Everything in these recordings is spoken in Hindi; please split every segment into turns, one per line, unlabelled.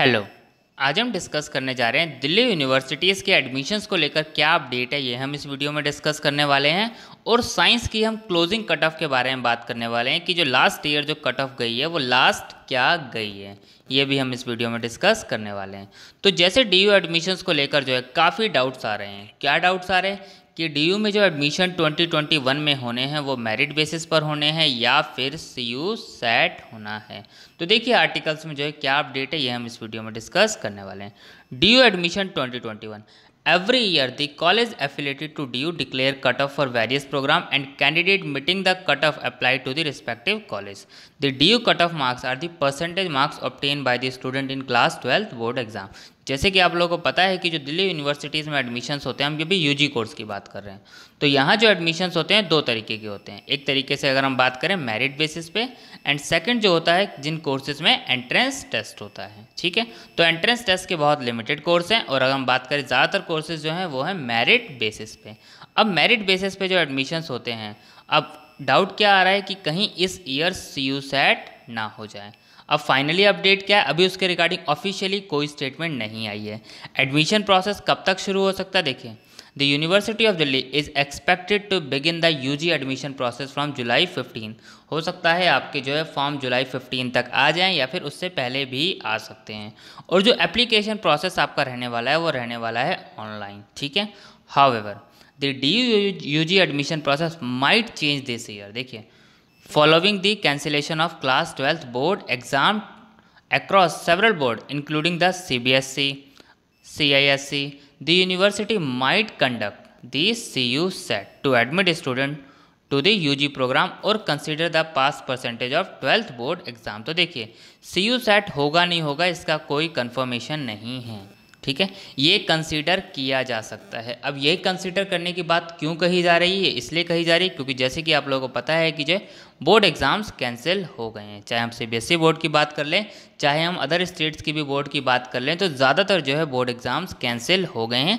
हेलो आज हम डिस्कस करने जा रहे हैं दिल्ली यूनिवर्सिटीज़ के एडमिशन्स को लेकर क्या अपडेट है ये हम इस वीडियो में डिस्कस करने वाले हैं और साइंस की हम क्लोजिंग कट ऑफ के बारे में बात करने वाले हैं कि जो लास्ट ईयर जो कट ऑफ गई है वो लास्ट क्या गई है ये भी हम इस वीडियो में डिस्कस करने वाले हैं तो जैसे डी यू एडमिशन्स को लेकर जो है काफ़ी डाउट्स आ रहे हैं क्या डाउट्स आ रहे हैं कि डी में जो एडमिशन 2021 में होने हैं वो मेरिट बेसिस पर होने हैं या फिर सी यू सेट होना है तो देखिए आर्टिकल्स में जो है क्या अपडेट है ये हम इस वीडियो में डिस्कस करने वाले हैं D admission 2021 Every year, the college affiliated to DU declare cutoff for various program and candidate meeting the cutoff applied to the respective college. The DU cutoff marks are the percentage marks obtained by the student in class 12th board exam. जैसे कि आप लोगों को पता है कि जो दिल्ली यूनिवर्सिटीज़ में एडमिशन्स होते हैं हम ये भी जी कोर्स की बात कर रहे हैं तो यहाँ जो एडमिशन्स होते हैं दो तरीके के होते हैं एक तरीके से अगर हम बात करें मेरिट बेसिस पे एंड सेकंड जो होता है जिन कोर्सेज में एंट्रेंस टेस्ट होता है ठीक है तो एंट्रेंस टेस्ट के बहुत लिमिटेड कोर्स हैं और अगर हम बात करें ज़्यादातर कोर्सेज जो हैं वो हैं मेरिट बेसिस पे अब मेरिट बेसिस पे जो एडमिशन्स होते हैं अब डाउट क्या आ रहा है कि कहीं इस ईयर सी यू सेट ना हो जाए अब फाइनली अपडेट क्या है अभी उसके रिगार्डिंग ऑफिशियली कोई स्टेटमेंट नहीं आई है एडमिशन प्रोसेस कब तक शुरू हो सकता है देखिए university of Delhi is expected to begin the U G admission process from July fifteen हो सकता है आपके जो है फॉर्म जुलाई फ़िफ्टीन तक आ जाएँ या फिर उससे पहले भी आ सकते हैं और जो एप्लीकेशन प्रोसेस आपका रहने वाला है वो रहने वाला है ऑनलाइन ठीक है however the D U G admission process might change this year देखिए following the cancellation of class 12th board exam across several boards including the CBSC, CISC, the university might conduct the CU set to admit student to the U G programme और consider the pass percentage of twelfth board exam तो देखिए सी यू सेट होगा नहीं होगा इसका कोई कंफर्मेशन नहीं है ठीक है ये कंसीडर किया जा सकता है अब ये कंसीडर करने की बात क्यों कही जा रही है इसलिए कही जा रही है क्योंकि जैसे कि आप लोगों को पता है कि जो बोर्ड एग्ज़ाम्स कैंसिल हो गए हैं चाहे हम सी बोर्ड e की बात कर लें चाहे हम अदर स्टेट्स की भी बोर्ड की बात कर लें तो ज़्यादातर जो है बोर्ड एग्ज़ाम्स कैंसिल हो गए हैं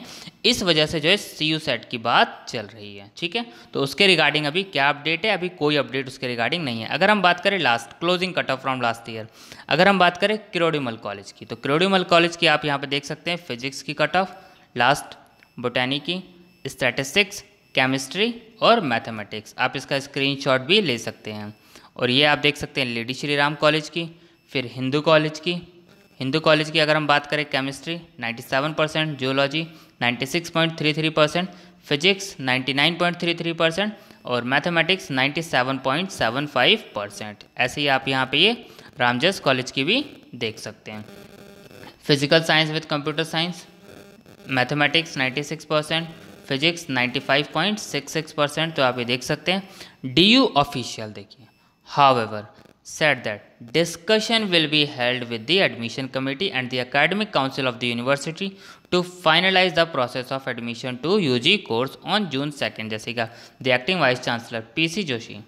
इस वजह से जो है सी यू सेट की बात चल रही है ठीक है तो उसके रिगार्डिंग अभी क्या अपडेट है अभी कोई अपडेट उसके रिगार्डिंग नहीं है अगर हम बात करें last closing cut off from last year अगर हम बात करें किरोडीमल कॉलेज की तो किरोडीमल कॉलेज की आप यहाँ पर देख सकते हैं फिजिक्स की कट ऑफ लास्ट बोटैनी की स्टैटिस्टिक्स केमिस्ट्री और मैथमेटिक्स आप इसका स्क्रीनशॉट भी ले सकते हैं और ये आप देख सकते हैं लेडी श्री राम कॉलेज की फिर हिंदू कॉलेज की हिंदू कॉलेज की अगर हम बात करें chemistry 97 percent geology 96.33 percent physics 99.33 percent और मैथमेटिक्स 97.75 परसेंट ऐसे ही आप यहाँ पे ये रामजस कॉलेज की भी देख सकते हैं physical science with computer science mathematics 96 percent physics 95.66 percent तो आप ये देख सकते हैं डी यू ऑफिशियल देखिए how said that discussion will be held with the admission committee and the academic council of the university to finalize the process of admission to UG course on June 2nd Jessica the acting vice chancellor PC Joshi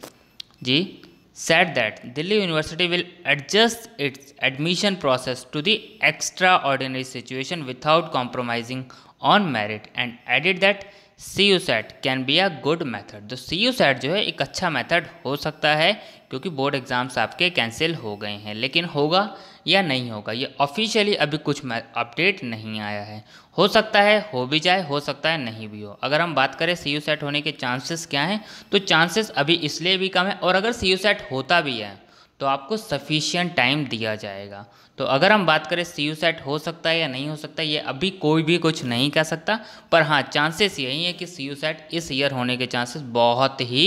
ji said that Delhi University will adjust its admission process to the extraordinary situation without compromising on merit and added that C U CET can be a good method तो सी यू सेट जो है एक अच्छा मैथड हो सकता है क्योंकि बोर्ड एग्ज़ाम्स आपके कैंसिल हो गए हैं लेकिन होगा या नहीं होगा ये ऑफिशियली अभी कुछ अपडेट नहीं आया है हो सकता है हो भी जाए हो सकता है नहीं भी हो अगर हम बात करें सी यू सेट होने के चांसेस क्या हैं तो चांसेस अभी इसलिए भी कम है और अगर सी यू सेट होता भी है तो आपको सफिशियंट टाइम दिया जाएगा तो अगर हम बात करें सी यू सेट हो सकता है या नहीं हो सकता ये अभी कोई भी कुछ नहीं कह सकता पर हाँ चांसेस यही है कि सी यू सेट इस ईयर होने के चांसेस बहुत ही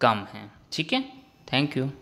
कम हैं ठीक है थैंक यू